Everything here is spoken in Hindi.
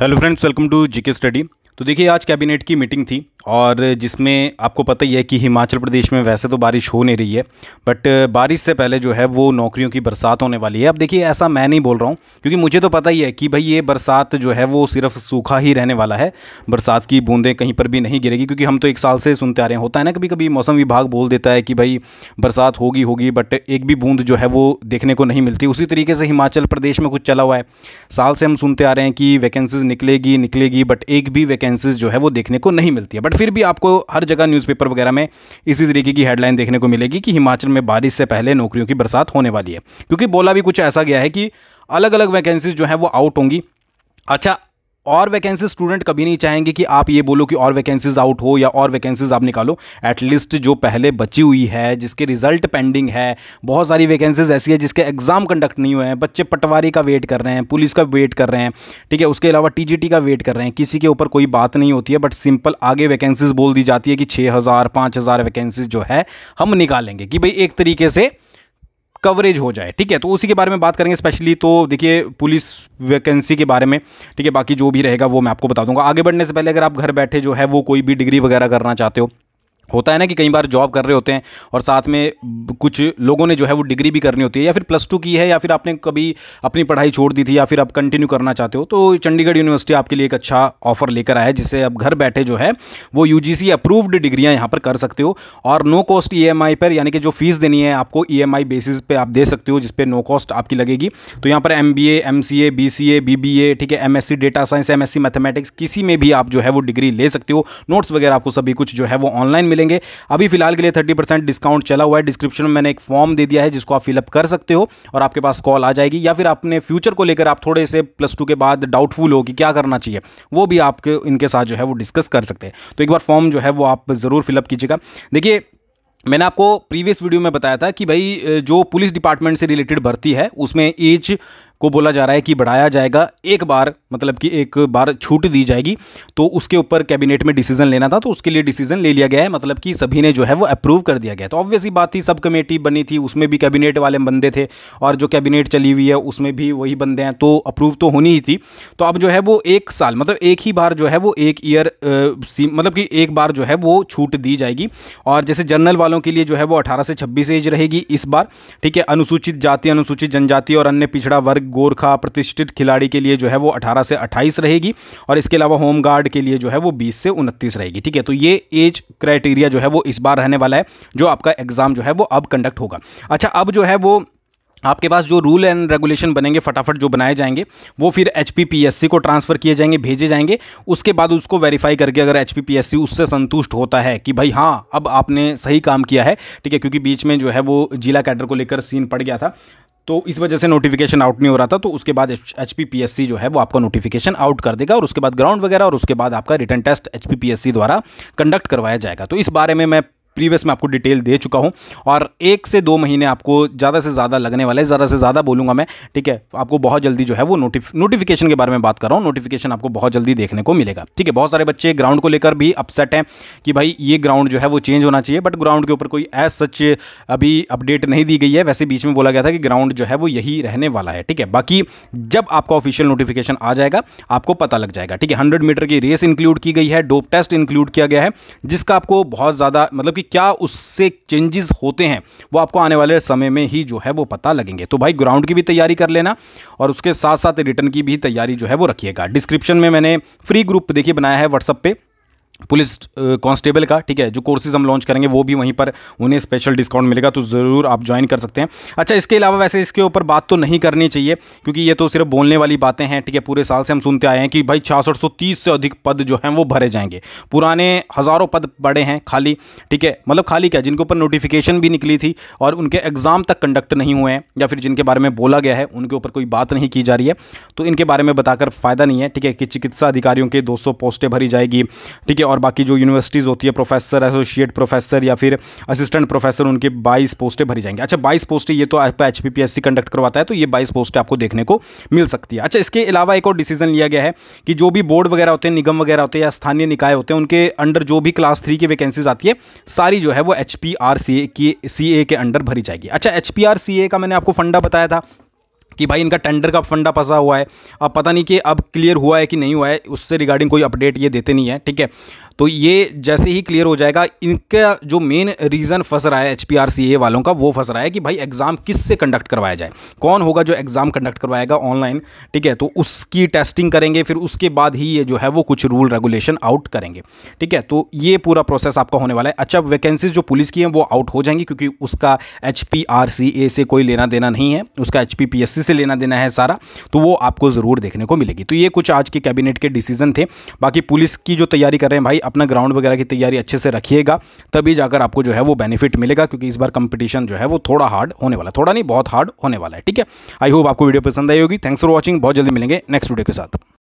hello friends welcome to gk study तो देखिए आज कैबिनेट की मीटिंग थी और जिसमें आपको पता ही है कि हिमाचल प्रदेश में वैसे तो बारिश हो नहीं रही है बट बारिश से पहले जो है वो नौकरियों की बरसात होने वाली है अब देखिए ऐसा मैं नहीं बोल रहा हूँ क्योंकि मुझे तो पता ही है कि भाई ये बरसात जो है वो सिर्फ सूखा ही रहने वाला है बरसात की बूंदें कहीं पर भी नहीं गिरेगी क्योंकि हम तो एक साल से सुनते आ रहे हैं होता है ना कभी कभी मौसम विभाग बोल देता है कि भाई बरसात होगी होगी बट एक भी बूंद जो है वो देखने को नहीं मिलती उसी तरीके से हिमाचल प्रदेश में कुछ चला हुआ है साल से हम सुनते आ रहे हैं कि वैकेंसीज निकलेगी निकलेगी बट एक भी वैकेंसी चांसेस जो है वो देखने को नहीं मिलती है बट फिर भी आपको हर जगह न्यूज़पेपर वगैरह में इसी तरीके की हेडलाइन देखने को मिलेगी कि हिमाचल में बारिश से पहले नौकरियों की बरसात होने वाली है क्योंकि बोला भी कुछ ऐसा गया है कि अलग अलग वैकेंसीज जो हैं वो आउट होंगी अच्छा और वैकेंसी स्टूडेंट कभी नहीं चाहेंगे कि आप ये बोलो कि और वैकेंसीज आउट हो या और वैकेंसीज आप निकालो एटलीस्ट जो पहले बची हुई है जिसके रिजल्ट पेंडिंग है बहुत सारी वैकेंसीज ऐसी है जिसके एग्जाम कंडक्ट नहीं हुए हैं बच्चे पटवारी का वेट कर रहे हैं पुलिस का वेट कर रहे हैं ठीक है उसके अलावा टी का वेट कर रहे हैं किसी के ऊपर कोई बात नहीं होती है बट सिंपल आगे वैकेंसीज बोल दी जाती है कि छः हज़ार वैकेंसीज जो है हम निकालेंगे कि भाई एक तरीके से कवरेज हो जाए ठीक है तो उसी के बारे में बात करेंगे स्पेशली तो देखिए पुलिस वैकेंसी के बारे में ठीक है बाकी जो भी रहेगा वो मैं आपको बता दूंगा आगे बढ़ने से पहले अगर आप घर बैठे जो है वो कोई भी डिग्री वगैरह करना चाहते हो होता है ना कि कई बार जॉब कर रहे होते हैं और साथ में कुछ लोगों ने जो है वो डिग्री भी करनी होती है या फिर प्लस टू की है या फिर आपने कभी अपनी पढ़ाई छोड़ दी थी या फिर आप कंटिन्यू करना चाहते हो तो चंडीगढ़ यूनिवर्सिटी आपके लिए एक अच्छा ऑफर लेकर आया है जिससे आप घर बैठे जो है वो यू अप्रूव्ड डिग्रियाँ यहाँ पर कर सकते हो और नो कॉस्ट ई पर यानी कि जो फीस देनी है आपको ई e बेसिस पे आप दे सकते हो जिसपे नो कॉस्ट आपकी लगेगी तो यहाँ पर M B M C A B C A B B A ठीक है M S C data science M S C mathematics किसी में भी आप जो है वो डिग्री ले सकते हो नोट्स वगैरह आपको सभी कुछ जो है वो ऑनलाइन मिलेंगे अभी फिलहाल के लिए थर्टी परसेंट डिस्काउंट चला हुआ है डिस्क्रिप्शन में मैंने एक फॉर्म दे दिया है जिसको आप फिलअप कर सकते हो और आपके पास कॉल आ जाएगी या फिर अपने फ्यूचर को लेकर आप थोड़े से प्लस टू के बाद डाउटफुल हो कि क्या करना चाहिए वो भी आपके इनके साथ जो है वो डिस्कस कर सकते हैं तो एक बार फॉर्म जो है वो आप ज़रूर फिलअप कीजिएगा देखिए मैंने आपको प्रीवियस वीडियो में बताया था कि भाई जो पुलिस डिपार्टमेंट से रिलेटेड भर्ती है उसमें एज को बोला जा रहा है कि बढ़ाया जाएगा एक बार मतलब कि एक बार छूट दी जाएगी तो उसके ऊपर कैबिनेट में डिसीजन लेना था तो उसके लिए डिसीजन ले लिया गया है मतलब कि सभी ने जो है वो अप्रूव कर दिया गया तो ऑब्वियसली बात थी सब कमेटी बनी थी उसमें भी कैबिनेट वाले बंदे थे और जो कैबिनेट चली हुई है उसमें भी वही बंदे हैं तो अप्रूव तो होनी ही थी तो अब जो है वो एक साल मतलब एक ही बार जो है वो एक ईयर मतलब कि एक बार जो है वो छूट दी जाएगी और जैसे जनरल वालों के लिए जो है वो अठारह से छब्बीस एज रहेगी इस बार ठीक है अनुसूचित जाति अनुसूचित जनजाति और अन्य पिछड़ा वर्ग गोरखा प्रतिष्ठित खिलाड़ी के लिए जो है वो 18 से 28 रहेगी और इसके अलावा होम गार्ड के लिए जो है वो 20 से 29 रहेगी ठीक है तो ये एज क्राइटेरिया जो है वो इस बार रहने वाला है जो आपका एग्ज़ाम जो है वो अब कंडक्ट होगा अच्छा अब जो है वो आपके पास जो रूल एंड रेगुलेशन बनेंगे फटाफट जो बनाए जाएंगे वो फिर एच को ट्रांसफ़र किए जाएंगे भेजे जाएंगे उसके बाद उसको वेरीफाई करके अगर एच उससे संतुष्ट होता है कि भाई हाँ अब आपने सही काम किया है ठीक है क्योंकि बीच में जो है वो जिला कैडर को लेकर सीन पड़ गया था तो इस वजह से नोटिफिकेशन आउट नहीं हो रहा था तो उसके बाद एच पी जो है वो आपका नोटिफिकेशन आउट कर देगा और उसके बाद ग्राउंड वगैरह और उसके बाद आपका रिटर्न टेस्ट एच पी द्वारा कंडक्ट करवाया जाएगा तो इस बारे में मैं प्रीवियस में आपको डिटेल दे चुका हूँ और एक से दो महीने आपको ज़्यादा से ज़्यादा लगने वाले ज़्यादा से ज़्यादा बोलूँगा मैं ठीक है आपको बहुत जल्दी जो है वो नोटिफिकेशन के बारे में बात कर रहा हूँ नोटिफिकेशन आपको बहुत जल्दी देखने को मिलेगा ठीक है बहुत सारे बच्चे ग्राउंड को लेकर भी अपसेट हैं कि भाई ये ग्राउंड जो है वो चेंज होना चाहिए बट ग्राउंड के ऊपर कोई एज सच अभी अपडेट नहीं दी गई है वैसे बीच में बोला गया था कि ग्राउंड जो है वो यही रहने वाला है ठीक है बाकी जब आपका ऑफिशियल नोटिफिकेशन आ जाएगा आपको पता लग जाएगा ठीक है हंड्रेड मीटर की रेस इंक्लूड की गई है डोप टेस्ट इंक्लूड किया गया है जिसका आपको बहुत ज़्यादा मतलब कि क्या उससे चेंजेस होते हैं वो आपको आने वाले समय में ही जो है वो पता लगेंगे तो भाई ग्राउंड की भी तैयारी कर लेना और उसके साथ साथ रिटर्न की भी तैयारी जो है वो रखिएगा डिस्क्रिप्शन में मैंने फ्री ग्रुप देखिए बनाया है व्हाट्सअप पर पुलिस कांस्टेबल का ठीक है जो कोर्सेज हम लॉन्च करेंगे वो भी वहीं पर उन्हें स्पेशल डिस्काउंट मिलेगा तो ज़रूर आप ज्वाइन कर सकते हैं अच्छा इसके अलावा वैसे इसके ऊपर बात तो नहीं करनी चाहिए क्योंकि ये तो सिर्फ बोलने वाली बातें हैं ठीक है पूरे साल से हम सुनते आए हैं कि भाई छियासठ से अधिक पद जो हैं वो भरे जाएंगे पुराने हज़ारों पद बड़े हैं खाली ठीक है मतलब खाली क्या जिनके ऊपर नोटिफिकेशन भी निकली थी और उनके एग्ज़ाम तक कंडक्ट नहीं हुए हैं या फिर जिनके बारे में बोला गया है उनके ऊपर कोई बात नहीं की जा रही है तो इनके बारे में बताकर फ़ायदा नहीं है ठीक है कि चिकित्सा अधिकारियों के दो पोस्टें भरी जाएगी ठीक है और बाकी जो यूनिवर्सिटीज़ होती है प्रोफेसर एसोसिएट प्रोफेसर या फिर असिस्टेंट प्रोफेसर उनकी बाईस पोस्टें भरी जाएंगी अच्छा बाईस पोस्टें ये तो आप एच कंडक्ट करवाता है तो ये बाईस पोस्टें आपको देखने को मिल सकती है अच्छा इसके अलावा एक और डिसीजन लिया गया है कि जो भी बोर्ड वगैरह होते हैं निगम वगैरह होते हैं या स्थानीय निकाय होते हैं उनके अंडर जो भी क्लास थ्री की वैकेंसीज आती है सारी जो है वो H P R C A C A के अंडर भरी जाएगी अच्छा H P R C A का मैंने आपको फंडा बताया था कि भाई इनका टेंडर का फंडा फंसा हुआ है अब पता नहीं कि अब क्लियर हुआ है कि नहीं हुआ है उससे रिगार्डिंग कोई अपडेट ये देते नहीं है ठीक है तो ये जैसे ही क्लियर हो जाएगा इनका जो मेन रीज़न फंस रहा है एच पी वालों का वो फंस रहा है कि भाई एग्ज़ाम किस से कंडक्ट करवाया जाए कौन होगा जो एग्ज़ाम कंडक्ट करवाएगा ऑनलाइन ठीक है तो उसकी टेस्टिंग करेंगे फिर उसके बाद ही ये जो है वो कुछ रूल रेगुलेशन आउट करेंगे ठीक है तो ये पूरा प्रोसेस आपका होने वाला है अच्छा वैकेंसीज जो पुलिस की हैं वो आउट हो जाएंगी क्योंकि उसका एच से कोई लेना देना नहीं है उसका एच से लेना देना है सारा तो वो आपको ज़रूर देखने को मिलेगी तो ये कुछ आज के कैबिनेट के डिसीजन थे बाकी पुलिस की जो तैयारी कर रहे हैं भाई अपना ग्राउंड वगैरह की तैयारी अच्छे से रखिएगा तभी जाकर आपको जो है वो बेनिफिट मिलेगा क्योंकि इस बार कंपटीशन जो है वो थोड़ा हार्ड होने वाला थोड़ा नहीं बहुत हार्ड होने वाला है ठीक है आई होप आपको वीडियो पसंद आई होगी थैंक्स फॉर वॉचिंग बहुत जल्दी मिलेंगे नेक्स्ट वीडियो के साथ